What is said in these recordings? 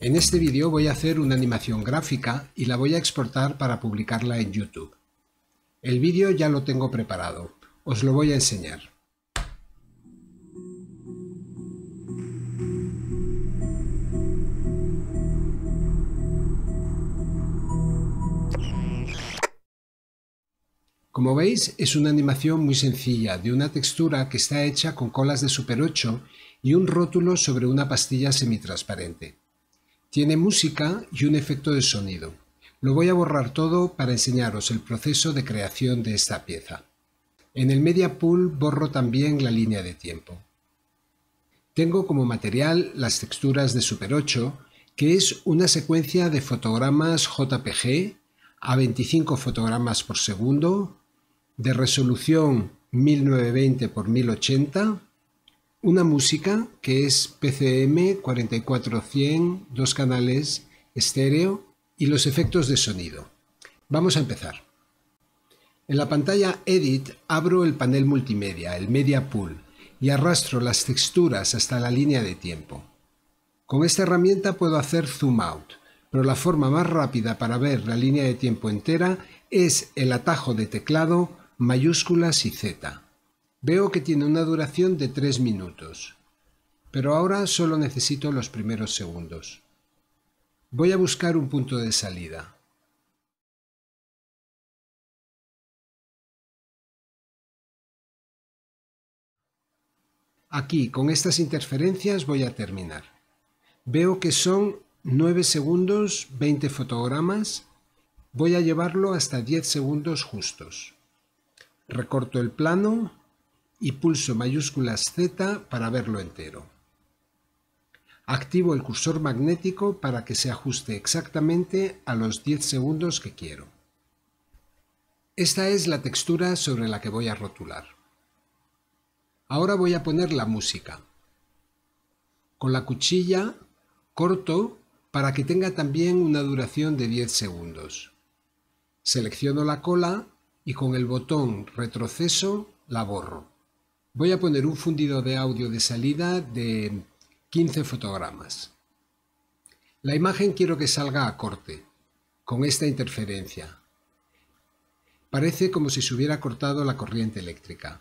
En este vídeo voy a hacer una animación gráfica y la voy a exportar para publicarla en YouTube. El vídeo ya lo tengo preparado, os lo voy a enseñar. Como veis, es una animación muy sencilla, de una textura que está hecha con colas de Super 8 y un rótulo sobre una pastilla semitransparente. Tiene música y un efecto de sonido. Lo voy a borrar todo para enseñaros el proceso de creación de esta pieza. En el media pool borro también la línea de tiempo. Tengo como material las texturas de Super 8, que es una secuencia de fotogramas JPG a 25 fotogramas por segundo de resolución 1920 por 1080, una música que es PCM 44100, dos canales estéreo y los efectos de sonido. Vamos a empezar. En la pantalla Edit abro el panel multimedia, el Media Pool, y arrastro las texturas hasta la línea de tiempo. Con esta herramienta puedo hacer zoom out, pero la forma más rápida para ver la línea de tiempo entera es el atajo de teclado mayúsculas y Z. Veo que tiene una duración de 3 minutos, pero ahora solo necesito los primeros segundos. Voy a buscar un punto de salida. Aquí, con estas interferencias, voy a terminar. Veo que son 9 segundos, 20 fotogramas. Voy a llevarlo hasta 10 segundos justos. Recorto el plano y pulso mayúsculas Z para verlo entero. Activo el cursor magnético para que se ajuste exactamente a los 10 segundos que quiero. Esta es la textura sobre la que voy a rotular. Ahora voy a poner la música. Con la cuchilla corto para que tenga también una duración de 10 segundos. Selecciono la cola y con el botón retroceso la borro. Voy a poner un fundido de audio de salida de 15 fotogramas. La imagen quiero que salga a corte, con esta interferencia. Parece como si se hubiera cortado la corriente eléctrica.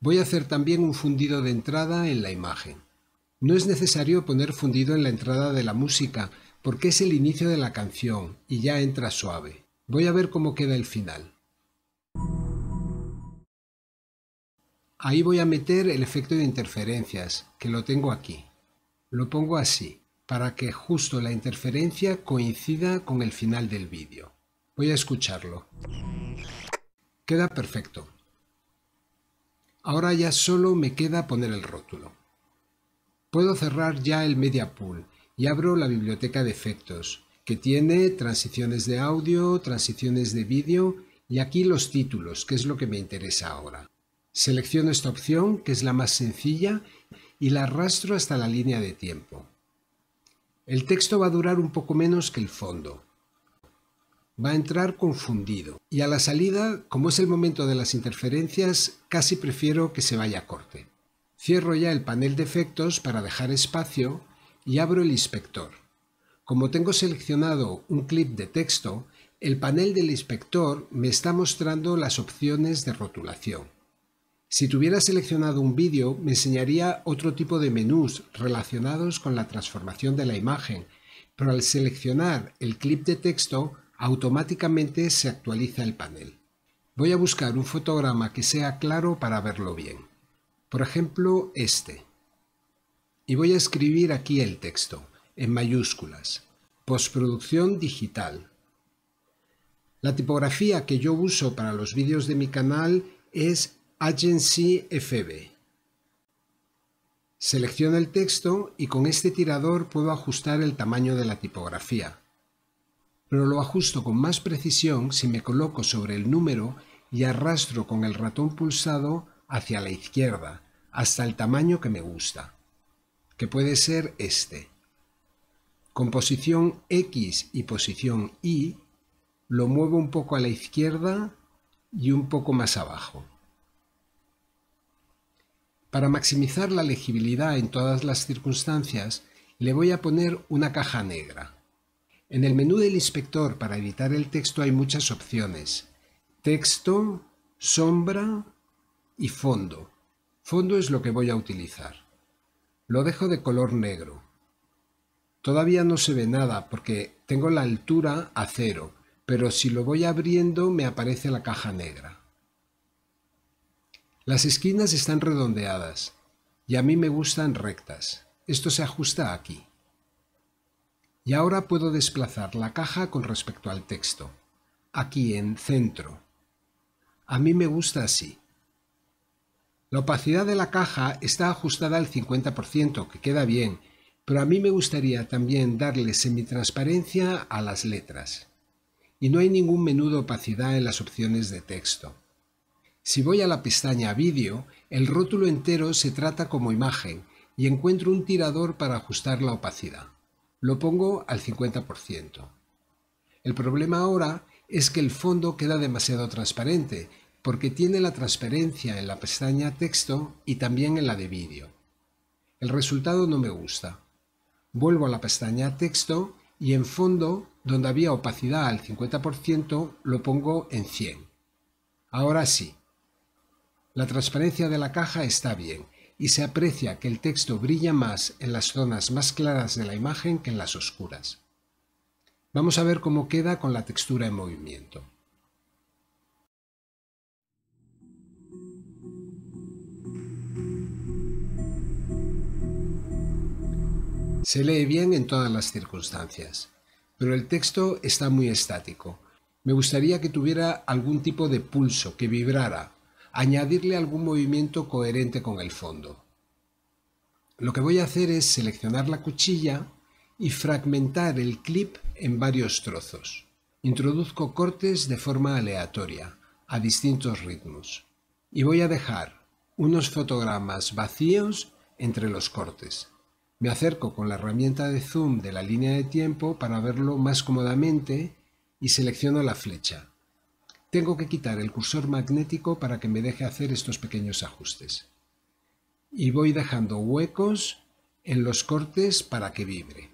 Voy a hacer también un fundido de entrada en la imagen. No es necesario poner fundido en la entrada de la música, porque es el inicio de la canción y ya entra suave. Voy a ver cómo queda el final. Ahí voy a meter el efecto de interferencias, que lo tengo aquí. Lo pongo así, para que justo la interferencia coincida con el final del vídeo. Voy a escucharlo. Queda perfecto. Ahora ya solo me queda poner el rótulo. Puedo cerrar ya el Media Pool y abro la biblioteca de efectos, que tiene transiciones de audio, transiciones de vídeo y aquí los títulos, que es lo que me interesa ahora. Selecciono esta opción, que es la más sencilla, y la arrastro hasta la línea de tiempo. El texto va a durar un poco menos que el fondo. Va a entrar confundido y a la salida, como es el momento de las interferencias, casi prefiero que se vaya a corte. Cierro ya el panel de efectos para dejar espacio y abro el inspector. Como tengo seleccionado un clip de texto, el panel del inspector me está mostrando las opciones de rotulación. Si tuviera seleccionado un vídeo, me enseñaría otro tipo de menús relacionados con la transformación de la imagen, pero al seleccionar el clip de texto, automáticamente se actualiza el panel. Voy a buscar un fotograma que sea claro para verlo bien. Por ejemplo, este. Y voy a escribir aquí el texto, en mayúsculas. Postproducción digital. La tipografía que yo uso para los vídeos de mi canal es Agency FB. Selecciono el texto y con este tirador puedo ajustar el tamaño de la tipografía. Pero lo ajusto con más precisión si me coloco sobre el número y arrastro con el ratón pulsado hacia la izquierda, hasta el tamaño que me gusta, que puede ser este. Con posición X y posición Y lo muevo un poco a la izquierda y un poco más abajo. Para maximizar la legibilidad en todas las circunstancias, le voy a poner una caja negra. En el menú del inspector para editar el texto hay muchas opciones. Texto, sombra y fondo. Fondo es lo que voy a utilizar. Lo dejo de color negro. Todavía no se ve nada porque tengo la altura a cero, pero si lo voy abriendo me aparece la caja negra. Las esquinas están redondeadas y a mí me gustan rectas. Esto se ajusta aquí. Y ahora puedo desplazar la caja con respecto al texto. Aquí en centro. A mí me gusta así. La opacidad de la caja está ajustada al 50%, que queda bien, pero a mí me gustaría también darle semitransparencia a las letras y no hay ningún menú de opacidad en las opciones de texto. Si voy a la pestaña Vídeo, el rótulo entero se trata como imagen y encuentro un tirador para ajustar la opacidad. Lo pongo al 50%. El problema ahora es que el fondo queda demasiado transparente porque tiene la transparencia en la pestaña Texto y también en la de Vídeo. El resultado no me gusta. Vuelvo a la pestaña Texto y en fondo donde había opacidad al 50%, lo pongo en 100. Ahora sí, la transparencia de la caja está bien y se aprecia que el texto brilla más en las zonas más claras de la imagen que en las oscuras. Vamos a ver cómo queda con la textura en movimiento. Se lee bien en todas las circunstancias pero el texto está muy estático. Me gustaría que tuviera algún tipo de pulso, que vibrara, añadirle algún movimiento coherente con el fondo. Lo que voy a hacer es seleccionar la cuchilla y fragmentar el clip en varios trozos. Introduzco cortes de forma aleatoria, a distintos ritmos. Y voy a dejar unos fotogramas vacíos entre los cortes. Me acerco con la herramienta de zoom de la línea de tiempo para verlo más cómodamente y selecciono la flecha. Tengo que quitar el cursor magnético para que me deje hacer estos pequeños ajustes. Y voy dejando huecos en los cortes para que vibre.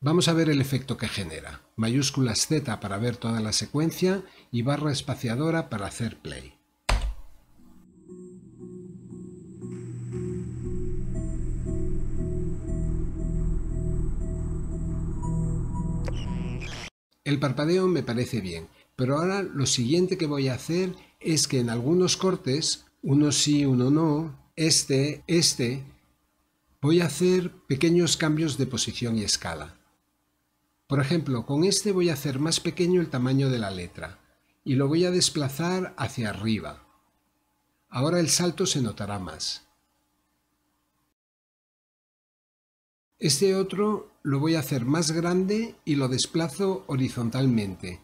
Vamos a ver el efecto que genera. Mayúsculas Z para ver toda la secuencia y barra espaciadora para hacer play. El parpadeo me parece bien, pero ahora lo siguiente que voy a hacer es que en algunos cortes, uno sí, uno no, este, este, voy a hacer pequeños cambios de posición y escala. Por ejemplo, con este voy a hacer más pequeño el tamaño de la letra y lo voy a desplazar hacia arriba. Ahora el salto se notará más. Este otro lo voy a hacer más grande y lo desplazo horizontalmente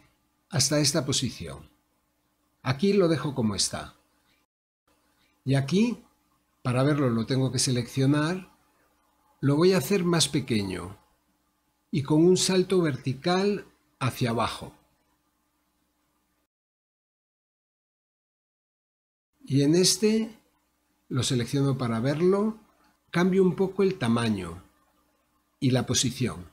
hasta esta posición. Aquí lo dejo como está. Y aquí, para verlo lo tengo que seleccionar, lo voy a hacer más pequeño y con un salto vertical hacia abajo. Y en este lo selecciono para verlo, cambio un poco el tamaño y la posición.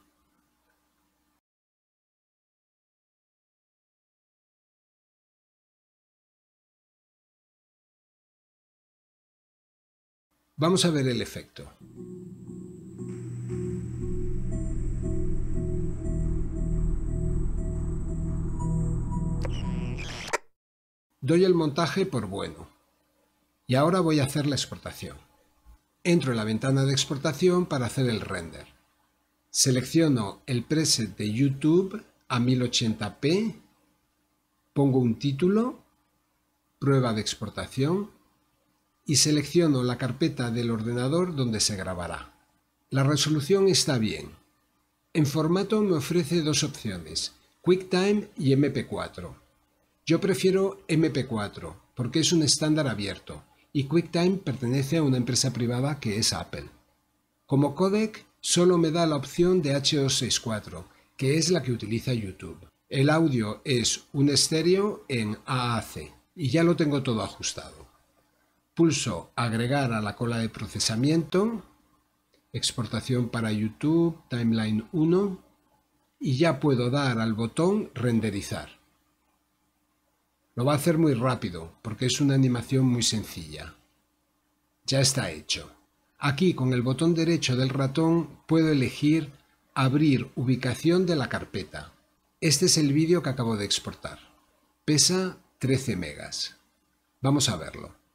Vamos a ver el efecto. Doy el montaje por bueno. Y ahora voy a hacer la exportación. Entro en la ventana de exportación para hacer el render. Selecciono el preset de YouTube a 1080p, pongo un título, prueba de exportación y selecciono la carpeta del ordenador donde se grabará. La resolución está bien. En formato me ofrece dos opciones, QuickTime y MP4. Yo prefiero MP4 porque es un estándar abierto y QuickTime pertenece a una empresa privada que es Apple. Como codec solo me da la opción de H264, que es la que utiliza YouTube. El audio es un estéreo en AAC y ya lo tengo todo ajustado. Pulso Agregar a la cola de procesamiento, exportación para YouTube, Timeline 1 y ya puedo dar al botón Renderizar. Lo va a hacer muy rápido porque es una animación muy sencilla. Ya está hecho. Aquí con el botón derecho del ratón puedo elegir Abrir ubicación de la carpeta. Este es el vídeo que acabo de exportar. Pesa 13 megas. Vamos a verlo.